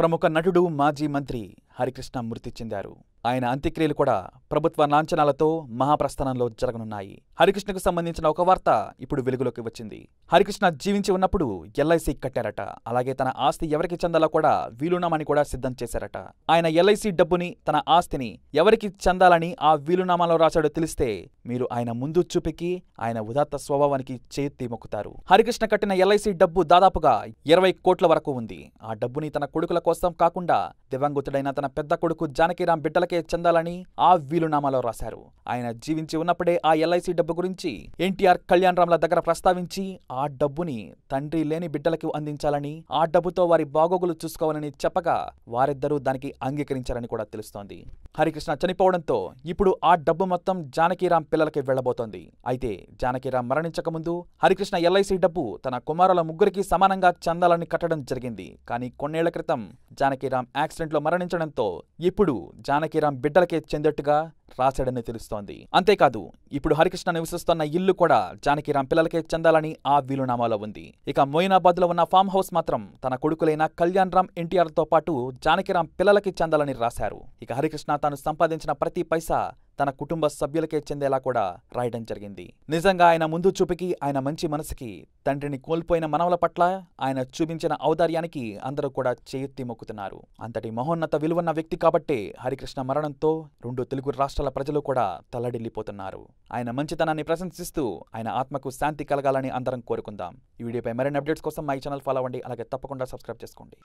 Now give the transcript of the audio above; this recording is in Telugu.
ప్రముఖ నటుడు మాజీ మంత్రి హరికృష్ణ మృతి చెందారు ఆయన అంత్యక్రియలు కూడా ప్రభుత్వ లాంఛనాలతో మహాప్రస్థానంలో జరగనున్నాయి హరికృష్ణకు సంబంధించిన ఒక వార్త ఇప్పుడు వెలుగులోకి వచ్చింది హరికృష్ణ జీవించి ఉన్నప్పుడు ఎల్ఐసి కట్టారట అలాగే తన ఆస్తి ఎవరికి చెందాలో కూడా వీలునామాని కూడా సిద్ధం చేశారట ఆయన ఎల్ఐసి డబ్బుని తన ఆస్తిని ఎవరికి చెందాలని ఆ వీలునామాలో రాశాడో తెలిస్తే మీరు ఆయన ముందు చూపికి ఆయన ఉదాత్త స్వభావానికి చేతి మొక్కుతారు హరికృష్ణ కట్టిన ఎల్ఐసి డబ్బు దాదాపుగా ఇరవై కోట్ల వరకు ఉంది ఆ డబ్బుని తన కొడుకుల కోసం కాకుండా దివంగతుడైన తన పెద్ద కొడుకు జానకిరాం బిడ్డలకే ఇప్పటికే చెందాలని ఆ వీలునామాలో రాశారు ఆయన జీవించి ఉన్నప్పుడే ఆ ఎల్ఐసి డబ్బు గురించి ఎన్టీఆర్ కళ్యాణ్ రామ్ల దగ్గర ప్రస్తావించి ఆ డబ్బుని తండ్రి లేని బిడ్డలకు అందించాలని ఆ డబ్బుతో వారి బాగోగులు చూసుకోవాలని చెప్పగా వారిద్దరూ దానికి అంగీకరించారని కూడా తెలుస్తోంది హరికృష్ణ చనిపోవడంతో ఇప్పుడు ఆ డబ్బు మొత్తం జానకీరామ్ పిల్లలకి వెళ్లబోతోంది అయితే జానకీరామ్ ముందు హరికృష్ణ ఎల్ఐసి డబ్బు తన కుమారుల ముగ్గురికి సమానంగా చందాలని కట్టడం జరిగింది కానీ కొన్నేళ్ల క్రితం జానకీరామ్ యాక్సిడెంట్లో మరణించడంతో ఇప్పుడు జానకి తుకాకిరామ్ బిడ్డలకే చెందట్టుగా రాశాడని తెలుస్తోంది అంతేకాదు ఇప్పుడు హరికృష్ణ నివసిస్తున్న ఇల్లు కూడా జానకిరామ్ పిల్లలకే చెందాలని ఆ వీలునామాలో ఉంది ఇక మొయినాబాద్ లో ఉన్న ఫామ్ హౌస్ మాత్రం తన కొడుకులైన కళ్యాణ్ రామ్ ఎన్టీఆర్ తో పాటు జానకిరామ్ పిల్లలకి చెందాలని రాశారు ఇక హరికృష్ణ తాను సంపాదించిన ప్రతి పైసా తన కుటుంబ సభ్యులకే చెందేలా కూడా రాయడం జరిగింది నిజంగా ఆయన ముందు చూపికి ఆయన మంచి మనసుకి తండ్రిని కోల్పోయిన మనవల పట్ల ఆయన చూపించిన ఔదార్యానికి అందరూ కూడా చేయుత్తి మొక్కుతున్నారు అంతటి మహోన్నత విలువన్న వ్యక్తి కాబట్టే హరికృష్ణ మరణంతో రెండు తెలుగు రాష్ట్రాల ప్రజలు కూడా తల్లడిల్లిపోతున్నారు ఆయన మంచితనాన్ని ప్రశంసిస్తూ ఆయన ఆత్మకు శాంతి కలగాలని అందరం కోరుకుందాం ఈ వీడియోపై మరిన్ని అప్డేట్స్ కోసం మై ఛానల్ ఫాలో అవ్వండి అలాగే తప్పకుండా సబ్స్క్రైబ్ చేసుకోండి